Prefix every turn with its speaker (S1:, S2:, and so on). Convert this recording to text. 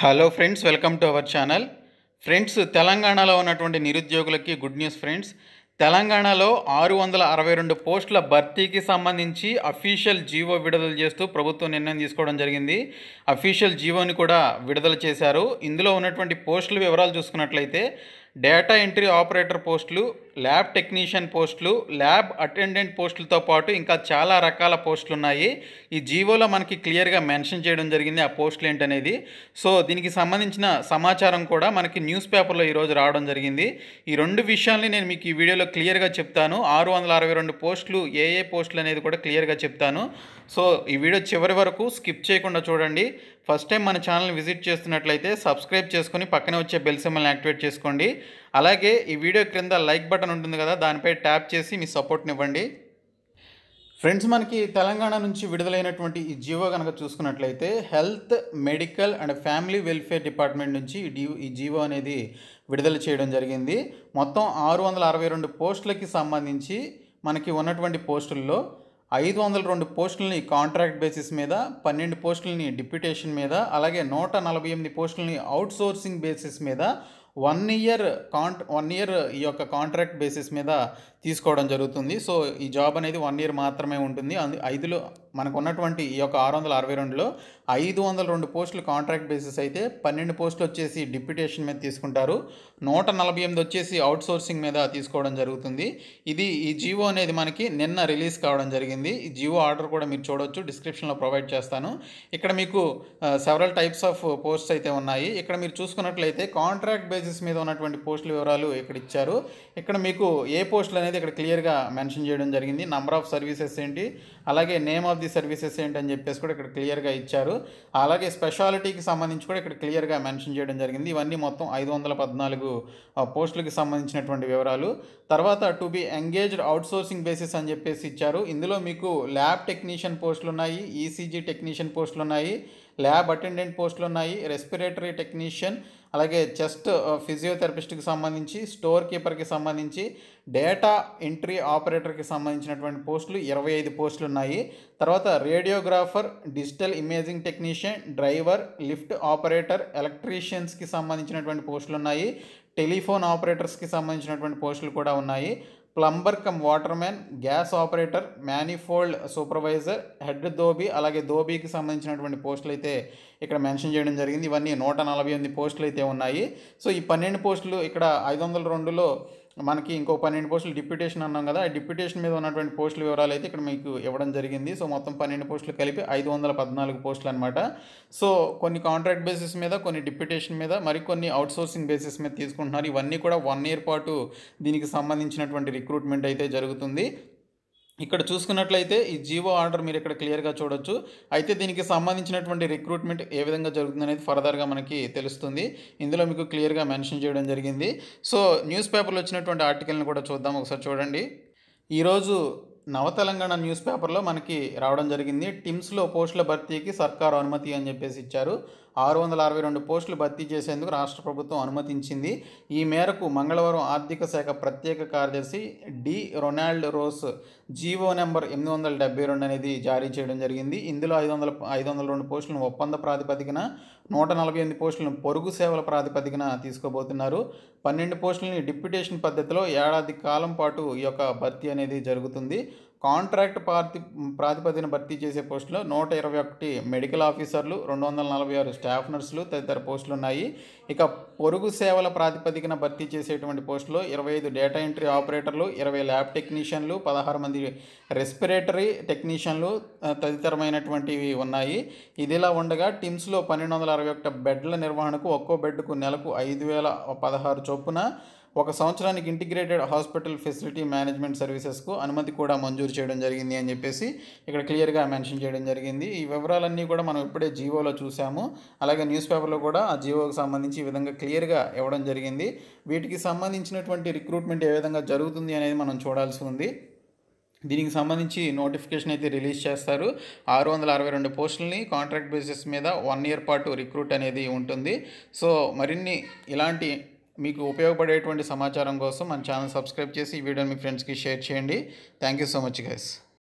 S1: hello friends welcome to our channel friends తెలంగాణలో ఉన్నటువంటి నిరుద్యోగులకి గుడ్ న్యూస్ ఫ్రెండ్స్ తెలంగాణలో ఆరు వందల అరవై రెండు పోస్టుల భర్తీకి సంబంధించి అఫీషియల్ జీవో విడుదల చేస్తూ ప్రభుత్వం నిర్ణయం తీసుకోవడం జరిగింది అఫీషియల్ జీవోని కూడా విడుదల చేశారు ఇందులో ఉన్నటువంటి పోస్టుల వివరాలు చూసుకున్నట్లయితే డేటా ఎంట్రీ ఆపరేటర్ పోస్టులు ల్యాబ్ టెక్నీషియన్ పోస్టులు ల్యాబ్ అటెండెంట్ పోస్టులతో పాటు ఇంకా చాలా రకాల పోస్టులు ఉన్నాయి ఈ జీవోలో మనకి క్లియర్గా మెన్షన్ చేయడం జరిగింది ఆ పోస్టులు ఏంటనేది సో దీనికి సంబంధించిన సమాచారం కూడా మనకి న్యూస్ పేపర్లో ఈరోజు రావడం జరిగింది ఈ రెండు విషయాల్ని నేను మీకు ఈ వీడియోలో క్లియర్గా చెప్తాను ఆరు వందల అరవై రెండు పోస్టులు ఏ ఏ పోస్టులు అనేది కూడా క్లియర్గా చెప్తాను సో ఈ వీడియో చివరి వరకు స్కిప్ చేయకుండా చూడండి ఫస్ట్ టైం మన ఛానల్ని విజిట్ చేస్తున్నట్లయితే సబ్స్క్రైబ్ చేసుకుని పక్కనే వచ్చే బెల్ సింబల్ని యాక్టివేట్ చేసుకోండి అలాగే ఈ వీడియో క్రింద లైక్ బటన్ ఉంటుంది కదా దానిపై ట్యాప్ చేసి మీ సపోర్ట్ని ఇవ్వండి ఫ్రెండ్స్ మనకి తెలంగాణ నుంచి విడుదలైనటువంటి ఈ జీవో కనుక చూసుకున్నట్లయితే health medical and family welfare department నుంచి ఈ ఈ జీవో అనేది విడుదల చేయడం జరిగింది మొత్తం ఆరు వందల అరవై రెండు పోస్టులకి సంబంధించి మనకి ఉన్నటువంటి పోస్టుల్లో ఐదు వందల రెండు పోస్టులని కాంట్రాక్ట్ బేసిస్ మీద పన్నెండు పోస్టులని డిప్యూటేషన్ మీద అలాగే నూట నలభై ఎనిమిది పోస్టులని అవుట్సోర్సింగ్ బేసిస్ మీద వన్ ఇయర్ కాంట్ వన్ ఇయర్ ఈ యొక్క కాంట్రాక్ట్ బేసిస్ మీద తీసుకోవడం జరుగుతుంది సో ఈ జాబ్ అనేది వన్ ఇయర్ మాత్రమే ఉంటుంది అందు ఐదులో మనకు ఉన్నటువంటి ఈ యొక్క ఆరు వందల అరవై రెండులో ఐదు వందల రెండు పోస్టులు కాంట్రాక్ట్ బేసిస్ అయితే పన్నెండు పోస్టులు వచ్చేసి డిప్యూటేషన్ మీద తీసుకుంటారు నూట నలభై ఎనిమిది వచ్చేసి అవుట్ సోర్సింగ్ మీద తీసుకోవడం జరుగుతుంది ఇది ఈ జియో అనేది మనకి నిన్న రిలీజ్ కావడం జరిగింది ఈ జియో ఆర్డర్ కూడా మీరు చూడవచ్చు డిస్క్రిప్షన్లో ప్రొవైడ్ చేస్తాను ఇక్కడ మీకు సెవరల్ టైప్స్ ఆఫ్ పోస్ట్స్ అయితే ఉన్నాయి ఇక్కడ మీరు చూసుకున్నట్లయితే కాంట్రాక్ట్ బేసిస్ మీద ఉన్నటువంటి పోస్టుల వివరాలు ఇక్కడ ఇచ్చారు ఇక్కడ మీకు ఏ పోస్టులు అనేది ఇక్కడ క్లియర్గా మెన్షన్ చేయడం జరిగింది నంబర్ ఆఫ్ సర్వీసెస్ ఏంటి అలాగే నేమ్ ఆఫ్ ది సర్వీసెస్ ఏంటని చెప్పేసి కూడా ఇక్కడ క్లియర్గా ఇచ్చారు అలాగే స్పెషాలిటీకి సంబంధించి కూడా ఇక్కడ క్లియర్గా మెన్షన్ చేయడం జరిగింది ఇవన్నీ మొత్తం ఐదు వందల పద్నాలుగు పోస్టులకి సంబంధించినటువంటి వివరాలు తర్వాత to be engaged outsourcing basis అని చెప్పేసి ఇచ్చారు ఇందులో మీకు ల్యాబ్ టెక్నీషియన్ పోస్టులు ఉన్నాయి ఈసీజీ e టెక్నీషియన్ పోస్టులు ఉన్నాయి ల్యాబ్ అటెండెంట్ పోస్టులు ఉన్నాయి రెస్పిరేటరీ టెక్నీషియన్ అలాగే చెస్ట్ ఫిజియోథెరపిస్ట్కి సంబంధించి స్టోర్ కీపర్కి సంబంధించి డేటా ఎంట్రీ ఆపరేటర్కి సంబంధించినటువంటి పోస్టులు ఇరవై ఐదు పోస్టులు ఉన్నాయి తర్వాత radiographer digital imaging technician driver lift operator ఎలక్ట్రీషియన్స్కి సంబంధించినటువంటి పోస్టులు ఉన్నాయి టెలిఫోన్ ఆపరేటర్స్కి సంబంధించినటువంటి పోస్టులు కూడా ఉన్నాయి plumber cum water man gas operator manifold supervisor head dhobi అలాగే దోబీకి సంబంధించినటువంటి పోస్టులు అయితే ఇక్కడ మెన్షన్ చేయడం జరిగింది ఇవన్నీ నూట నలభై ఎనిమిది పోస్టులు అయితే ఉన్నాయి సో ఈ పన్నెండు పోస్టులు ఇక్కడ ఐదు వందల రెండులో మనకి ఇంకో పన్నెండు పోస్టులు డిప్యూటేషన్ అన్నాం కదా ఆ డిప్యూటేషన్ మీద ఉన్నటువంటి పోస్టుల వివరాలు అయితే ఇక్కడ మీకు ఇవ్వడం జరిగింది సో మొత్తం పన్నెండు పోస్టులు కలిపి ఐదు వందల పద్నాలుగు పోస్టులు అనమాట సో కొన్ని కాంట్రాక్ట్ బేసిస్ మీద కొన్ని డిప్యూటేషన్ మీద మరికొన్ని అవుట్సోర్సింగ్ బేసిస్ మీద తీసుకుంటున్నారు ఇవన్నీ కూడా వన్ ఇయర్ పాటు దీనికి సంబంధించినటువంటి రిక్రూట్మెంట్ అయితే జరుగుతుంది ఇక్కడ చూసుకున్నట్లయితే ఈ జీవో ఆర్డర్ మీరు ఇక్కడ క్లియర్గా చూడొచ్చు అయితే దీనికి సంబంధించినటువంటి రిక్రూట్మెంట్ ఏ విధంగా జరుగుతుంది అనేది ఫర్దర్గా మనకి తెలుస్తుంది ఇందులో మీకు క్లియర్గా మెన్షన్ చేయడం జరిగింది సో న్యూస్ పేపర్లో వచ్చినటువంటి ఆర్టికల్ని కూడా చూద్దాం ఒకసారి చూడండి ఈరోజు నవతెలంగాణ న్యూస్ పేపర్లో మనకి రావడం జరిగింది టిమ్స్లో పోస్టుల భర్తీకి సర్కారు అనుమతి అని చెప్పేసి ఇచ్చారు ఆరు వందల అరవై రెండు పోస్టులు భర్తీ చేసేందుకు రాష్ట్ర ప్రభుత్వం అనుమతించింది ఈ మేరకు మంగళవారం ఆర్థిక శాఖ ప్రత్యేక కార్యదర్శి D Ronald Ross G O number ఎనిమిది వందల డెబ్బై రెండు అనేది జారీ చేయడం జరిగింది ఇందులో ఐదు వందల ఐదు వందల రెండు పోస్టులను ఒప్పంద ప్రాతిపదికన నూట నలభై ఎనిమిది పోస్టులను పొరుగు సేవల ప్రాతిపదికన తీసుకోబోతున్నారు పన్నెండు పోస్టులని డిప్యుటేషన్ పద్ధతిలో ఏడాది కాలం పాటు ఈ యొక్క భర్తీ అనేది జరుగుతుంది కాంట్రాక్ట్ పార్తి ప్రాతిపదికన భర్తీ చేసే పోస్టులో నూట ఇరవై ఒకటి మెడికల్ ఆఫీసర్లు రెండు వందల నలభై ఆరు స్టాఫ్ నర్సులు తదితర పోస్టులు ఉన్నాయి ఇక పొరుగు సేవల ప్రాతిపదికన భర్తీ చేసేటువంటి పోస్టులు ఇరవై ఐదు డేటా ఎంట్రీ ఆపరేటర్లు ఇరవై ల్యాబ్ టెక్నీషియన్లు పదహారు మంది రెస్పిరేటరీ టెక్నీషియన్లు తదితరమైనటువంటివి ఉన్నాయి ఇదిలా ఉండగా టిమ్స్లో పన్నెండు వందల అరవై ఒకటి బెడ్ల నిర్వహణకు ఒక్కో బెడ్కు నెలకు ఐదు వేల పదహారు చొప్పున ఒక సంవత్సరానికి ఇంటిగ్రేటెడ్ హాస్పిటల్ ఫెసిలిటీ మేనేజ్మెంట్ సర్వీసెస్కు అనుమతి కూడా మంజూరు చేయడం జరిగింది అని చెప్పేసి ఇక్కడ క్లియర్గా మెన్షన్ చేయడం జరిగింది ఈ వివరాలన్నీ కూడా మనం ఇప్పుడే జియోలో చూసాము అలాగే న్యూస్ పేపర్లో కూడా ఆ జీవోకి సంబంధించి ఈ విధంగా క్లియర్గా ఇవ్వడం జరిగింది వీటికి సంబంధించినటువంటి రిక్రూట్మెంట్ ఏ విధంగా జరుగుతుంది అనేది మనం చూడాల్సి ఉంది దీనికి సంబంధించి నోటిఫికేషన్ అయితే రిలీజ్ చేస్తారు ఆరు వందల అరవై రెండు పోస్టులని కాంట్రాక్ట్ బేసిస్ మీద వన్ ఇయర్ పాటు రిక్రూట్ అనేది ఉంటుంది సో మరిన్ని ఇలాంటి మీకు ఉపయోగపడేటువంటి సమాచారం కోసం మన ఛానల్ సబ్స్క్రైబ్ చేసి ఈ వీడియోని మీ ఫ్రెండ్స్కి షేర్ చేయండి thank you so much guys